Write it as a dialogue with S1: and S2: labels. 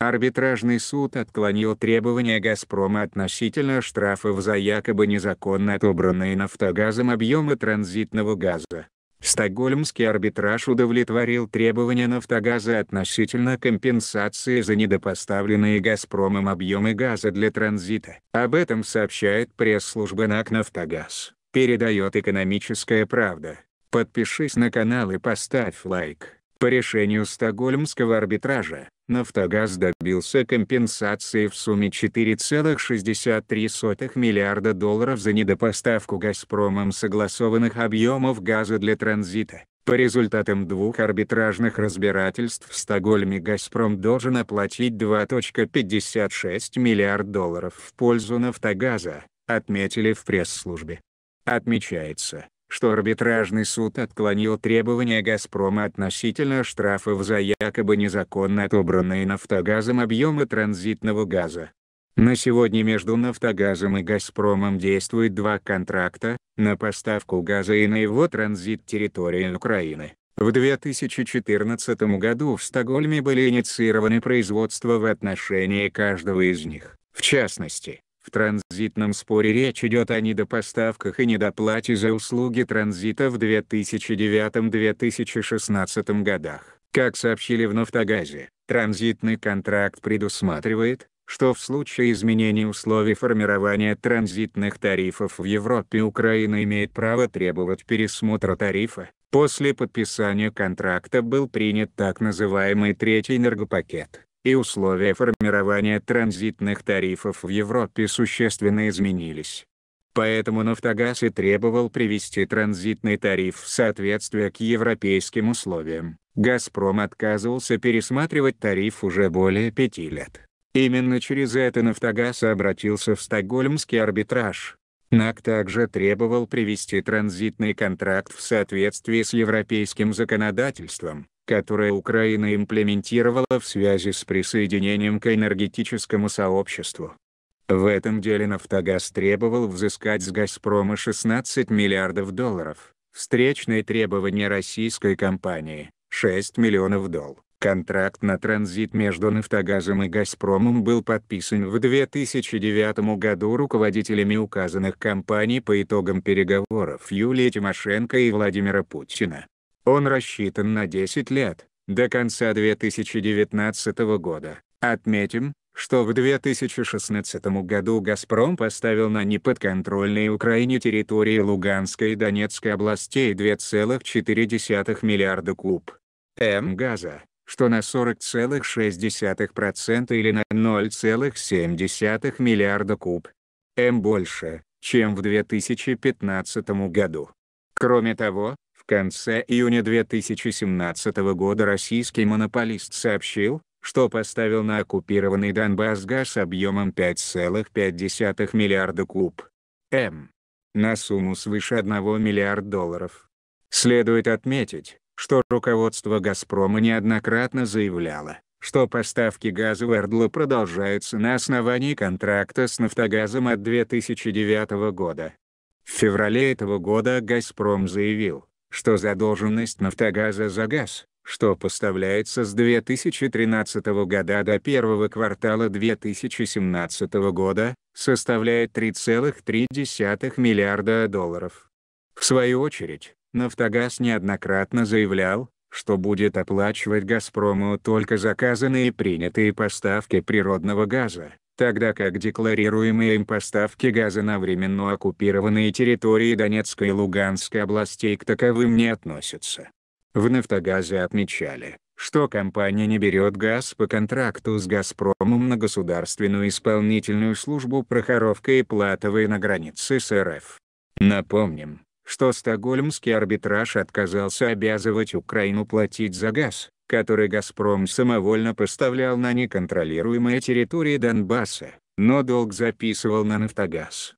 S1: Арбитражный суд отклонил требования «Газпрома» относительно штрафов за якобы незаконно отобранные «Нафтогазом» объемы транзитного газа. Стокгольмский арбитраж удовлетворил требования «Нафтогаза» относительно компенсации за недопоставленные «Газпромом» объемы газа для транзита. Об этом сообщает пресс-служба НАК «Нафтогаз», передает «Экономическая правда». Подпишись на канал и поставь лайк. По решению Стокгольмского арбитража, «Нафтогаз» добился компенсации в сумме 4,63 миллиарда долларов за недопоставку «Газпромом» согласованных объемов газа для транзита. По результатам двух арбитражных разбирательств в Стокгольме «Газпром» должен оплатить 2,56 миллиард долларов в пользу «Нафтогаза», отметили в пресс-службе. Отмечается, что арбитражный суд отклонил требования «Газпрома» относительно штрафов за якобы незаконно отобранные «Нафтогазом» объемы транзитного газа. На сегодня между «Нафтогазом» и «Газпромом» действует два контракта, на поставку газа и на его транзит территории Украины. В 2014 году в Стокгольме были инициированы производства в отношении каждого из них. В частности, в транзитном споре речь идет о недопоставках и недоплате за услуги транзита в 2009-2016 годах. Как сообщили в «Нафтогазе», транзитный контракт предусматривает, что в случае изменения условий формирования транзитных тарифов в Европе Украина имеет право требовать пересмотра тарифа. После подписания контракта был принят так называемый третий энергопакет и условия формирования транзитных тарифов в Европе существенно изменились. Поэтому «Нафтогаз» и требовал привести транзитный тариф в соответствие к европейским условиям. «Газпром» отказывался пересматривать тариф уже более пяти лет. Именно через это «Нафтогаз» обратился в стокгольмский арбитраж. НАК также требовал привести транзитный контракт в соответствии с европейским законодательством которое Украина имплементировала в связи с присоединением к энергетическому сообществу. В этом деле «Нафтогаз» требовал взыскать с «Газпрома» 16 миллиардов долларов, встречное требование российской компании – 6 миллионов долларов. Контракт на транзит между «Нафтогазом» и «Газпромом» был подписан в 2009 году руководителями указанных компаний по итогам переговоров Юлии Тимошенко и Владимира Путина. Он рассчитан на 10 лет, до конца 2019 года. Отметим, что в 2016 году «Газпром» поставил на неподконтрольные Украине территории Луганской и Донецкой областей 2,4 миллиарда куб М газа, что на 40,6% или на 0,7 миллиарда куб М больше, чем в 2015 году. Кроме того, конце июня 2017 года российский монополист сообщил, что поставил на оккупированный Донбасс газ объемом 5,5 миллиарда куб. М. На сумму свыше 1 миллиард долларов. Следует отметить, что руководство «Газпрома» неоднократно заявляло, что поставки газа в Эрдла продолжаются на основании контракта с «Нафтогазом» от 2009 года. В феврале этого года «Газпром» заявил, что задолженность «Нафтогаза» за газ, что поставляется с 2013 года до первого квартала 2017 года, составляет 3,3 миллиарда долларов. В свою очередь, «Нафтогаз» неоднократно заявлял, что будет оплачивать «Газпрому» только заказанные и принятые поставки природного газа, тогда как декларируемые им поставки газа на временно оккупированные территории Донецкой и Луганской областей к таковым не относятся. В «Нафтогазе» отмечали, что компания не берет газ по контракту с «Газпромом» на государственную исполнительную службу прохоровка и платовые на границе с РФ. Напомним, что стокгольмский арбитраж отказался обязывать Украину платить за газ, который «Газпром» самовольно поставлял на неконтролируемые территории Донбасса, но долг записывал на «Нафтогаз».